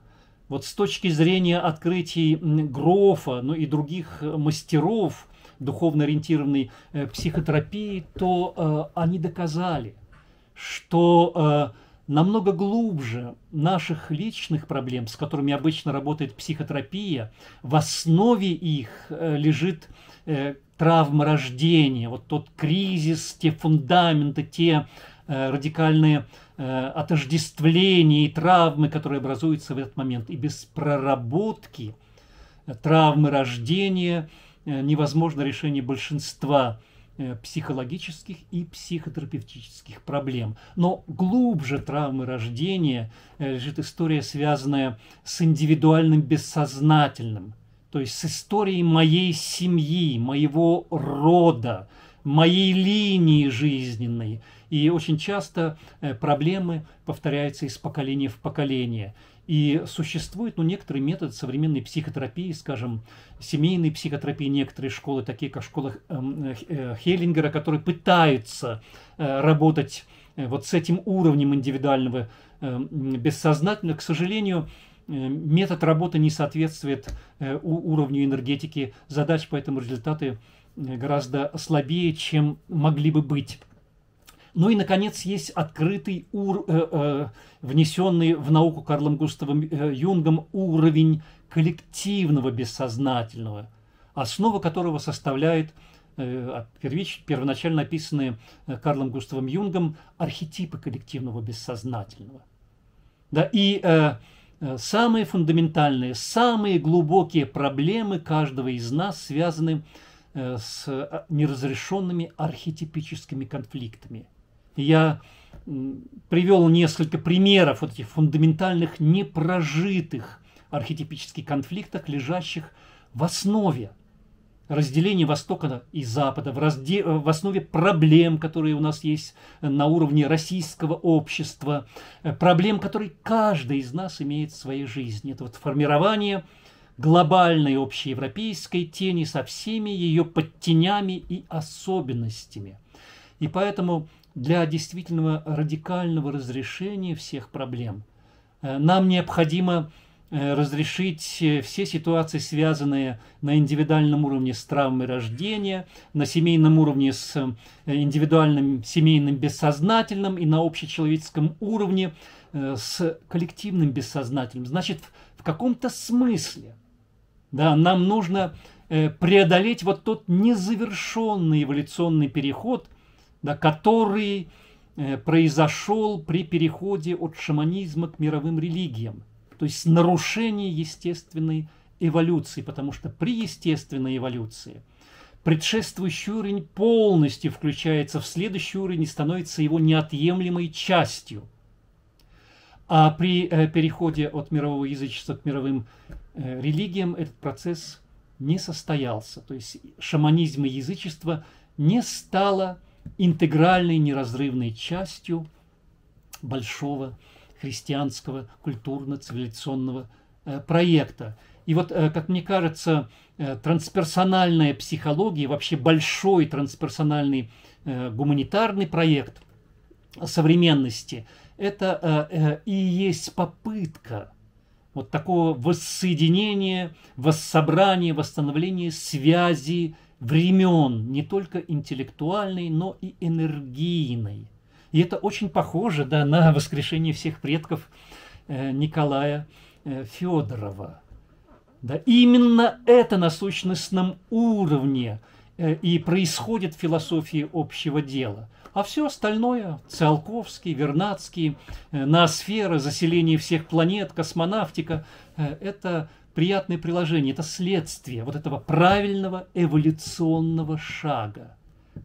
вот с точки зрения открытий Грофа, ну и других э, мастеров духовно ориентированной э, психотерапии, то э, они доказали, что э, намного глубже наших личных проблем, с которыми обычно работает психотерапия, в основе их э, лежит э, травма рождения, вот тот кризис, те фундаменты, те э, радикальные Э, отождествлений, травмы, которые образуются в этот момент. И без проработки травмы рождения э, невозможно решение большинства э, психологических и психотерапевтических проблем. Но глубже травмы рождения лежит история, связанная с индивидуальным бессознательным, то есть с историей моей семьи, моего рода, моей линии жизненной – и очень часто э, проблемы повторяются из поколения в поколение. И существует ну, некоторый метод современной психотерапии, скажем, семейной психотерапии, некоторые школы, такие как школа эм, э, э, Хеллингера, которые пытаются работать вот с этим уровнем индивидуального эм, бессознательного. К сожалению, метод работы не соответствует уровню энергетики задач, поэтому результаты гораздо слабее, чем могли бы быть. Ну и, наконец, есть открытый, ур, э, э, внесенный в науку Карлом Густавом э, Юнгом уровень коллективного бессознательного, основа которого составляет э, первоначально описанные э, Карлом Густавом Юнгом архетипы коллективного бессознательного. Да, и э, э, самые фундаментальные, самые глубокие проблемы каждого из нас связаны э, с а, неразрешенными архетипическими конфликтами – я привел несколько примеров вот этих фундаментальных непрожитых архетипических конфликтов, лежащих в основе разделения Востока и Запада, в, разде... в основе проблем, которые у нас есть на уровне российского общества, э, проблем, которые каждый из нас имеет в своей жизни. Это вот формирование глобальной общеевропейской тени со всеми ее подтенями и особенностями. И поэтому для действительного радикального разрешения всех проблем. Э, нам необходимо э, разрешить э, все ситуации, связанные на индивидуальном уровне с травмой рождения, на семейном уровне с индивидуальным семейным бессознательным и на общечеловеческом уровне с коллективным бессознательным. Значит, в каком-то смысле да, нам нужно преодолеть вот тот незавершенный эволюционный переход – да, который э, произошел при переходе от шаманизма к мировым религиям. То есть нарушение естественной эволюции, потому что при естественной эволюции предшествующий уровень полностью включается в следующий уровень и становится его неотъемлемой частью. А при э, переходе от мирового язычества к мировым э, религиям этот процесс не состоялся. То есть шаманизм и язычество не стало интегральной, неразрывной частью большого христианского культурно-цивилизационного э, проекта. И вот, э, как мне кажется, э, трансперсональная психология, вообще большой трансперсональный гуманитарный проект современности, это и есть попытка вот такого воссоединения, воссобрания, восстановления связи времен, не только интеллектуальной, но и энергийной. И это очень похоже да, на воскрешение всех предков э, Николая э, Федорова. Да, именно это на сущностном уровне э, и происходит в философии общего дела. А все остальное – Циолковский, Вернадский, ноосфера, заселение всех планет, космонавтика – это приятное приложение, это следствие вот этого правильного эволюционного шага,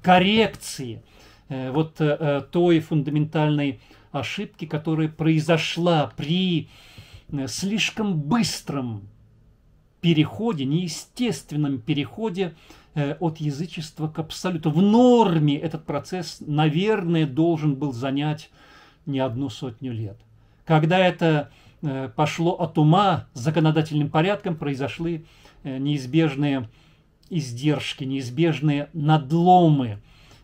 коррекции э, вот э, э, той фундаментальной ошибки, которая произошла при слишком быстром переходе, неестественном переходе от язычества к абсолюту. В норме этот процесс, наверное, должен был занять не одну сотню лет. Когда это Э, пошло от ума законодательным порядком, произошли э, неизбежные издержки, неизбежные надломы,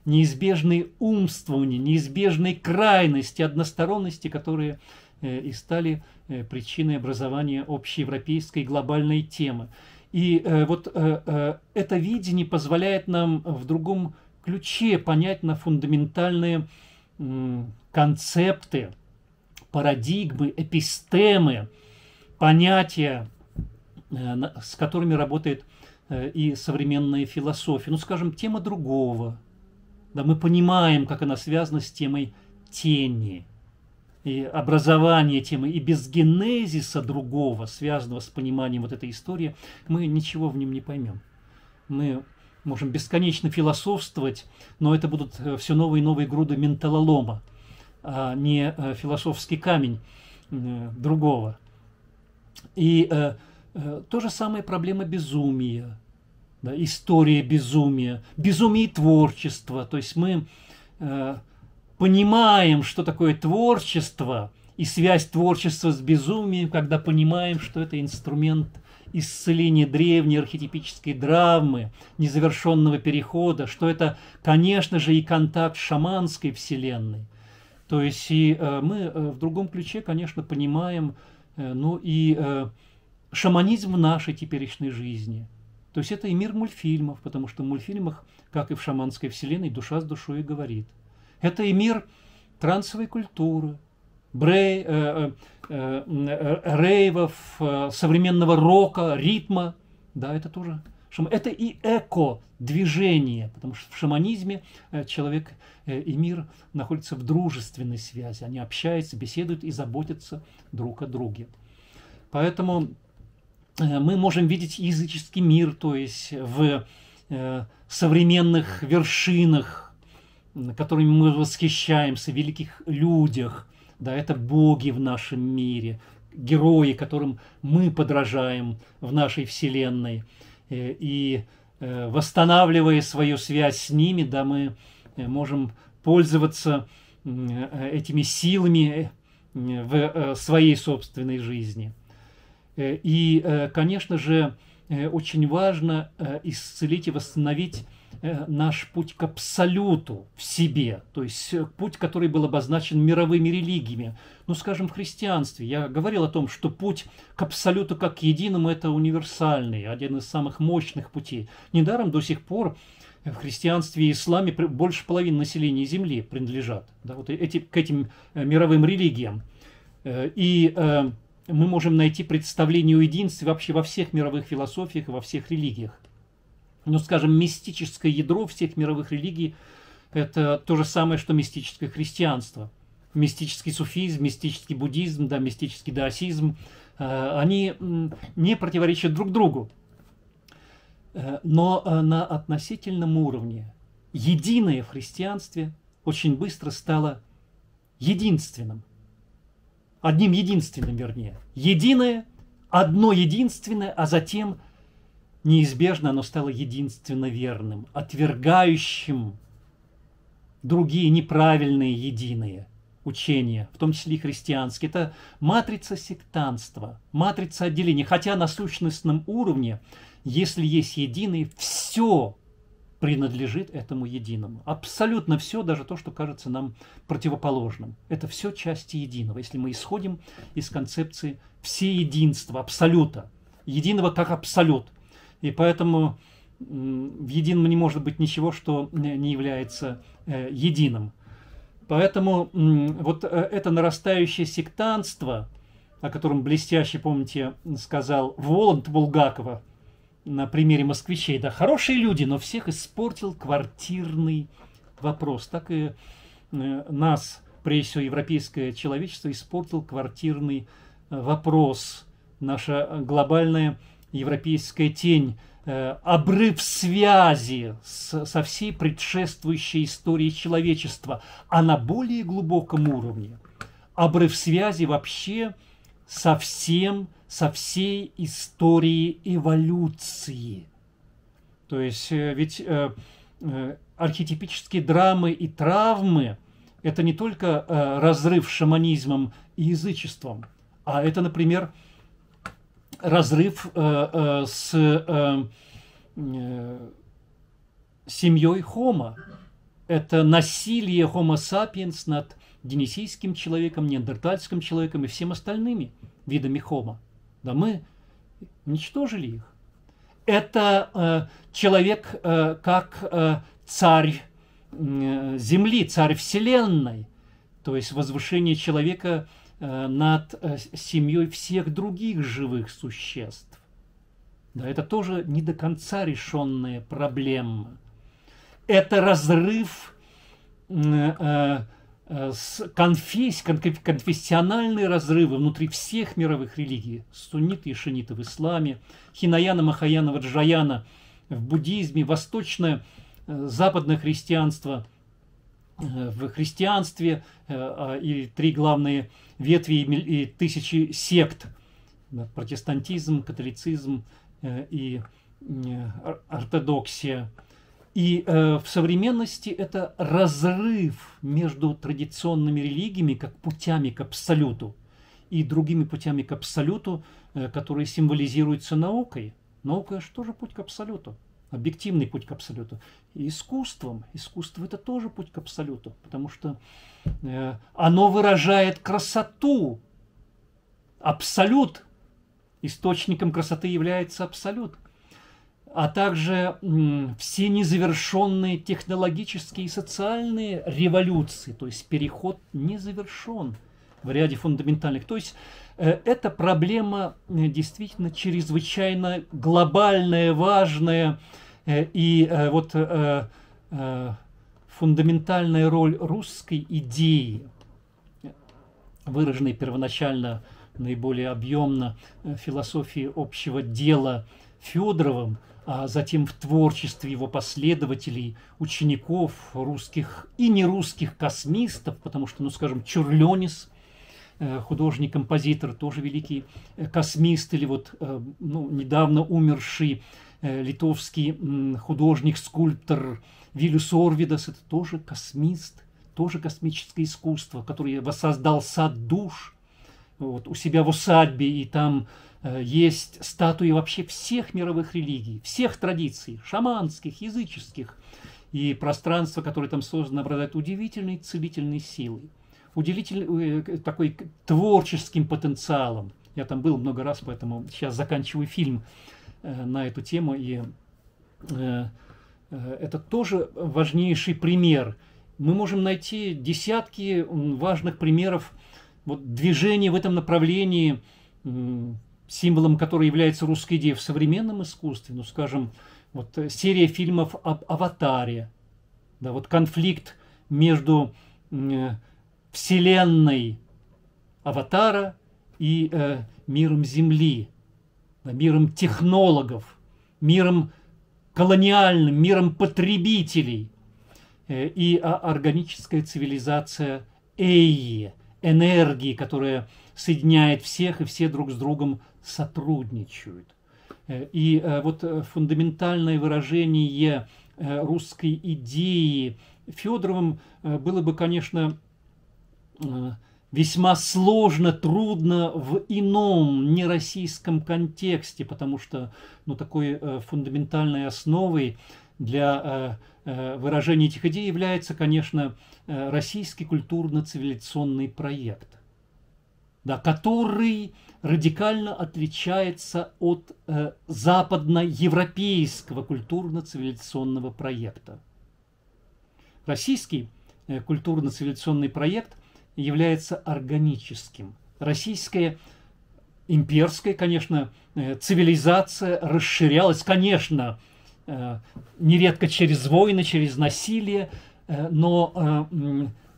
неизбежные умствования, неизбежные крайности, односторонности, которые э, и стали причиной образования общеевропейской глобальной темы. И вот это видение позволяет нам в другом ключе понять на фундаментальные концепты, парадигмы, эпистемы, понятия, э, с которыми работает э, и современная философия. Ну, скажем, тема другого. Да, мы понимаем, как она связана с темой тени и образование темы, и без генезиса другого, связанного с пониманием вот этой истории, мы ничего в нем не поймем. Мы можем бесконечно философствовать, но это будут э, все новые и новые груды менталолома – а не э, философский камень э, другого. И э, то же самое проблема безумия, да, история безумия, безумие творчества. То есть мы понимаем, что такое творчество и связь творчества с безумием, когда понимаем, что это инструмент исцеления древней архетипической драмы, незавершенного перехода, что это, конечно же, и контакт шаманской вселенной, то есть и э, мы э, в другом ключе, конечно, понимаем, э, ну и шаманизм в нашей теперешней жизни. То есть это и мир мультфильмов, потому что в мультфильмах, как и в шаманской вселенной, душа с душой и говорит. Это и мир трансовой культуры, брей, э, э, э, рейвов, современного рока, ритма. Да, это тоже это и эко-движение, потому что в шаманизме э, человек э, и мир находятся в дружественной связи. Они общаются, беседуют и заботятся друг о друге. Поэтому э, мы можем видеть языческий мир, то есть в современных вершинах, которыми мы восхищаемся, великих людях. Да, это боги в нашем мире, герои, которым мы подражаем в нашей Вселенной. Э, и э, восстанавливая свою связь с ними, да, мы э, можем пользоваться этими силами в своей собственной жизни. И, конечно же, очень важно исцелить и восстановить Э, наш путь к абсолюту в себе, то есть э, путь, который был обозначен мировыми религиями. Ну, скажем, в христианстве. Я говорил о том, что путь к абсолюту как к единому – это универсальный, один из самых мощных путей. Недаром до сих пор в христианстве и исламе больше половины населения Земли принадлежат да, вот э, эти, к этим мировым религиям. И мы можем найти представление о единстве вообще во всех мировых философиях и во всех религиях ну, скажем, мистическое ядро всех мировых религий – это то же самое, что мистическое христианство. Мистический суфизм, мистический буддизм, да, мистический даосизм э, – они не противоречат друг другу. Э, но э, на относительном уровне единое в христианстве очень быстро стало единственным. Одним единственным, вернее. Единое, одно единственное, а затем – неизбежно оно стало единственно верным, отвергающим другие неправильные единые учения, в том числе и христианские. Это матрица сектанства, матрица отделения. Хотя на сущностном уровне, если есть единый, все принадлежит этому единому. Абсолютно все, даже то, что кажется нам противоположным. Это все части единого. Если мы исходим из концепции все единства, абсолюта, единого как абсолют – и поэтому в едином не может быть ничего, что не является э, единым. Поэтому вот э, это нарастающее сектантство, о котором блестяще, помните, сказал Воланд Булгакова на примере москвичей, да, хорошие люди, но всех испортил квартирный вопрос. Так и э, нас, прежде всего, европейское человечество испортил квартирный вопрос. Наша глобальная европейская тень, э, обрыв связи с, со всей предшествующей историей человечества, а на более глубоком уровне обрыв связи вообще со всем, со всей историей эволюции. То есть э, ведь э, э, архетипические драмы и травмы – это не только э, разрыв шаманизмом и язычеством, а это, например, э, разрыв э, э, с э, семьей Хома. Это насилие Homo sapiens над денисийским человеком, неандертальским человеком и всем остальными видами Homo. Да мы уничтожили их. Это человек как царь земли, царь вселенной, то есть возвышение человека – Э, над э, семьей всех других живых существ. Да, это тоже не до конца решенная проблема. Это разрыв э, с конфессий, конфессиональные разрывы внутри всех мировых религий. Сунниты и шиниты в исламе, хинаяна, махаяна, ваджаяна в буддизме, восточное, западное христианство – Э, в христианстве э, а, и три главные ветви и тысячи сект. Протестантизм, католицизм э, и ортодоксия. И в современности это разрыв между традиционными религиями как путями к абсолюту и другими путями к абсолюту, которые символизируются наукой. Наука – что же путь к абсолюту? объективный путь к абсолюту. И искусством. Искусство – это тоже путь к абсолюту, потому что э, оно выражает красоту. Абсолют. Источником красоты является абсолют. А также э, все незавершенные технологические и социальные революции, то есть переход не завершен в ряде фундаментальных. То есть э, эта проблема э, действительно чрезвычайно глобальная, важная, Э, и э, вот э, фундаментальная роль русской идеи, выраженной первоначально наиболее объемно философии общего дела Федоровым, а затем в творчестве его последователей, учеников, русских и нерусских космистов, потому что, ну, скажем, Чурлёнис, художник-композитор, тоже великий космист, или вот ну, недавно умерший Э, литовский художник, скульптор Вилюс Орвидас, это тоже космист, тоже космическое искусство, который воссоздал сад душ вот, у себя в усадьбе, и там э, есть статуи вообще всех мировых религий, всех традиций, шаманских, языческих, и пространство, которое там создано, обладает удивительной целительной силой, удивительной э, такой творческим потенциалом. Я там был много раз, поэтому сейчас заканчиваю фильм Э, на эту тему. И э, э, это тоже важнейший пример. Мы можем найти десятки важных примеров вот, движения в этом направлении, символом которой является русская идея в современном искусстве. Ну, скажем, вот серия фильмов об «Аватаре», да, вот конфликт между вселенной «Аватара» и э, миром Земли – миром технологов, миром колониальным, миром потребителей. Э, и а, органическая цивилизация Эйи, энергии, которая соединяет всех, и все друг с другом сотрудничают. Э, и э, вот фундаментальное выражение русской идеи Федоровым было бы, конечно, весьма сложно, трудно в ином, не российском контексте, потому что ну, такой э, фундаментальной основой для э, э, выражения этих идей является, конечно, э, российский культурно-цивилизационный проект, да, который радикально отличается от э, западноевропейского культурно-цивилизационного проекта. Российский э, культурно-цивилизационный проект является органическим. Российская имперская, конечно, э, цивилизация расширялась, конечно, э, нередко через войны, через насилие, э, но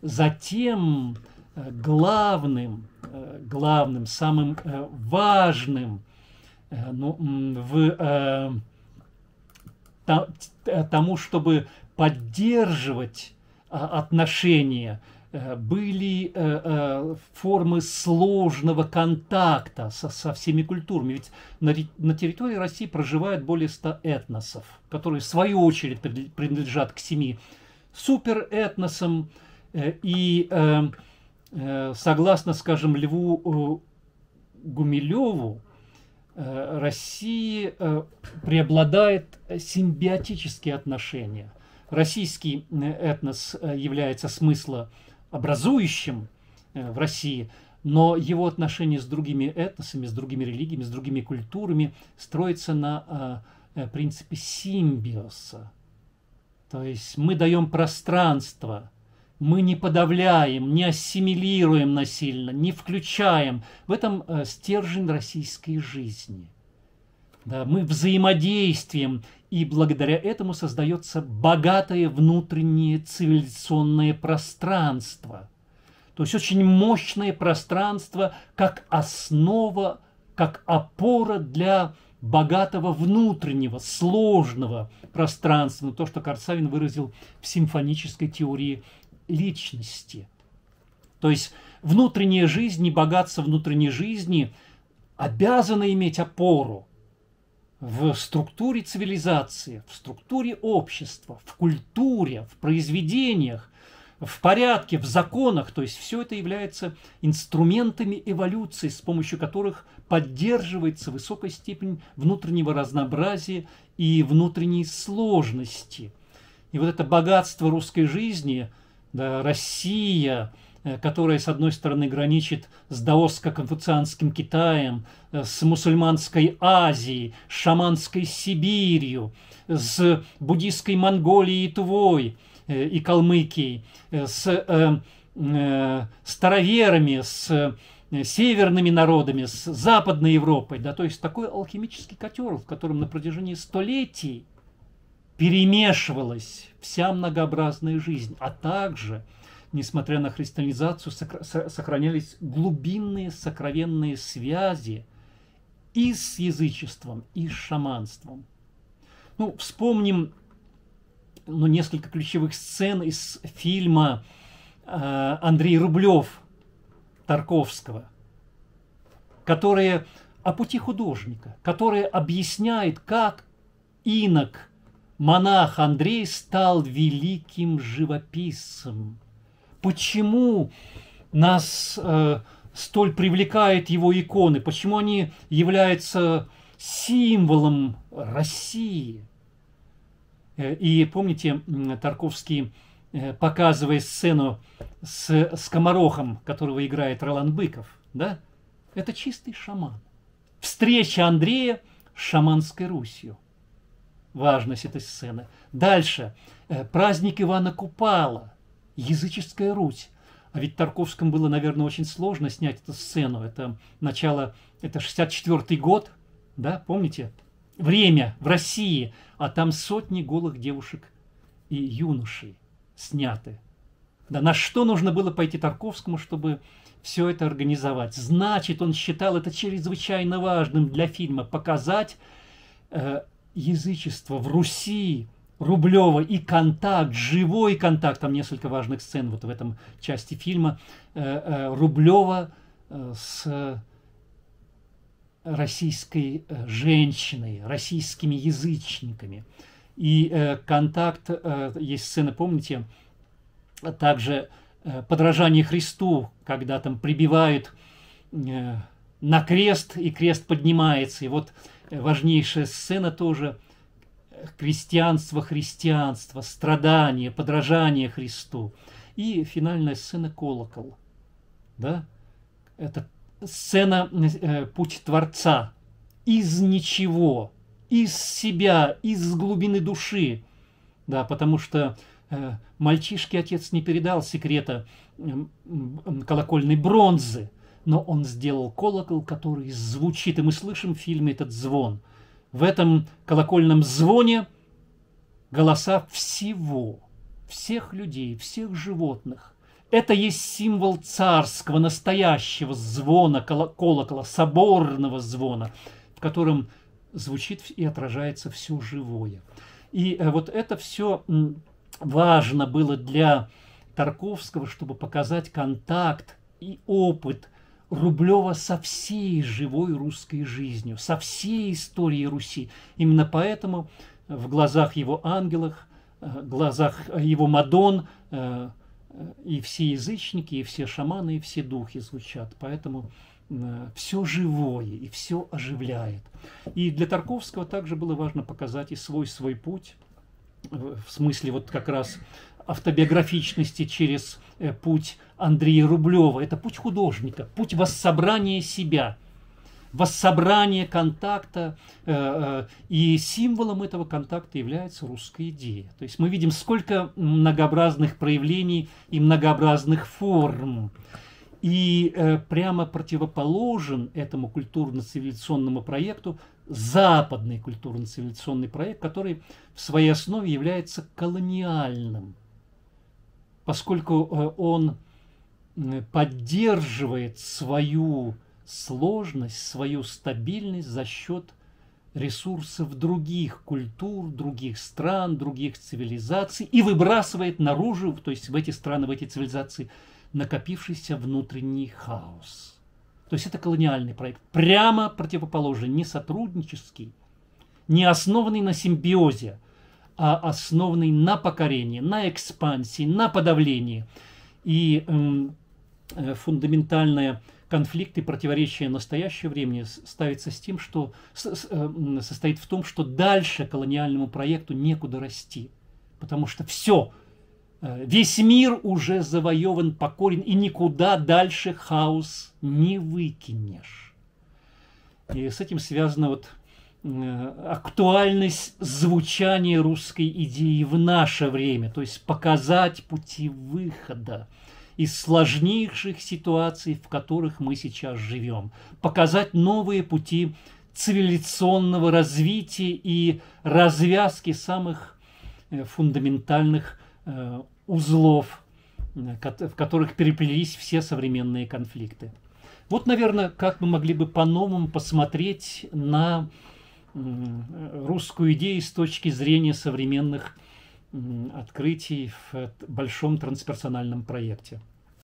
затем главным, главным, самым важным ну, в, тому, чтобы поддерживать а, отношения Э, были э, э, формы сложного контакта со, со всеми культурами. Ведь на, на территории России проживает более 100 этносов, которые в свою очередь принадлежат к семи суперэтносам. И согласно, скажем, Льву Гумилеву, России преобладает симбиотические отношения. Российский этнос является смыслом образующим э, в России, но его отношения с другими этносами, с другими религиями, с другими культурами строятся на а, э, принципе симбиоса. То есть мы даем пространство, мы не подавляем, не ассимилируем насильно, не включаем. В этом э, стержень российской жизни. Да, мы взаимодействуем и благодаря этому создается богатое внутреннее цивилизационное пространство. То есть очень мощное пространство как основа, как опора для богатого внутреннего, сложного пространства, то, что Карцавин выразил в симфонической теории личности. То есть внутренняя жизнь и богатство внутренней жизни обязано иметь опору – в структуре цивилизации, в структуре общества, в культуре, в произведениях, в порядке, в законах. То есть все это является инструментами эволюции, с помощью которых поддерживается высокая степень внутреннего разнообразия и внутренней сложности. И вот это богатство русской жизни, да, Россия – Э, которая, с одной стороны, граничит с даоско-конфуцианским Китаем, э, с мусульманской Азией, шаманской Сибирью, с буддийской Монголией и Тувой э, и Калмыкией, с староверами, с северными народами, с Западной Европой. Да, то есть такой алхимический котел, в котором на протяжении столетий перемешивалась вся многообразная жизнь, а также – несмотря на христианизацию, сохранялись глубинные сокровенные связи и с язычеством, и с шаманством. Ну, вспомним ну, несколько ключевых сцен из фильма э, Андрей Рублев Тарковского, которые о пути художника, которые объясняет, как инок, монах Андрей стал великим живописцем – почему нас э, столь привлекают его иконы, почему они являются символом России. Э, и помните, Тарковский, э, показывая сцену с скоморохом, которого играет Ролан Быков, да? Это чистый шаман. Встреча Андрея с шаманской Русью. Важность этой сцены. Дальше. Э, праздник Ивана Купала – языческая Русь. А ведь Тарковскому было, наверное, очень сложно снять эту сцену. Это начало, это 64 год, да, помните? Время в России, а там сотни голых девушек и юношей сняты. Да на что нужно было пойти Тарковскому, чтобы все это организовать? Значит, он считал это чрезвычайно важным для фильма показать э, язычество в Руси, Рублева и контакт, живой контакт, там несколько важных сцен вот в этом части фильма, э, э, Рублева э, с российской женщиной, российскими язычниками. И контакт, есть сцена, помните, также подражание Христу, когда там прибивают на крест, и крест поднимается. И вот важнейшая сцена тоже – крестьянство, христианство, страдание, подражание Христу. И финальная сцена колокол. Да? Это сцена э, путь Творца из ничего, из себя, из глубины души. Да, потому что э, мальчишке отец не передал секрета э, колокольной бронзы, но он сделал колокол, который звучит, и мы слышим в фильме этот звон – в этом колокольном звоне голоса всего, всех людей, всех животных. Это есть символ царского, настоящего звона, колокола, соборного звона, в котором звучит и отражается все живое. И э, вот это все важно было для Тарковского, чтобы показать контакт и опыт – Рублева со всей живой русской жизнью, со всей историей Руси. Именно поэтому э, в глазах его ангелах, э, глазах э, его Мадон и все язычники, и все шаманы, и все духи звучат. Поэтому все живое и все оживляет. И для Тарковского также было важно показать и свой свой путь, в смысле вот как раз автобиографичности через э, путь Андрея Рублева. Это путь художника, путь воссобрания себя, воссобрания контакта. Э, э, и символом этого контакта является русская идея. То есть мы видим, сколько многообразных проявлений и многообразных форм. И прямо противоположен этому культурно-цивилизационному проекту западный культурно-цивилизационный проект, который в своей основе является колониальным поскольку э, он поддерживает свою сложность, свою стабильность за счет ресурсов других культур, других стран, других цивилизаций и выбрасывает наружу, то есть в эти страны, в эти цивилизации, накопившийся внутренний хаос. То есть это колониальный проект, прямо противоположный, не сотруднический, не основанный на симбиозе – а основанный на покорении, на экспансии, на подавлении. И эм, э, фундаментальные конфликты, противоречия настоящего времени ставится с тем, что с, с, э, состоит в том, что дальше колониальному проекту некуда расти, потому что все, э, весь мир уже завоеван, покорен, и никуда дальше хаос не выкинешь. И с этим связано вот Э, актуальность звучания русской идеи в наше время, то есть показать пути выхода из сложнейших ситуаций, в которых мы сейчас живем, показать новые пути цивилизационного развития и развязки самых э, фундаментальных э, узлов, в которых переплелись все современные конфликты. Вот, наверное, как мы могли бы по-новому посмотреть на русскую идею с точки зрения современных открытий в большом трансперсональном проекте.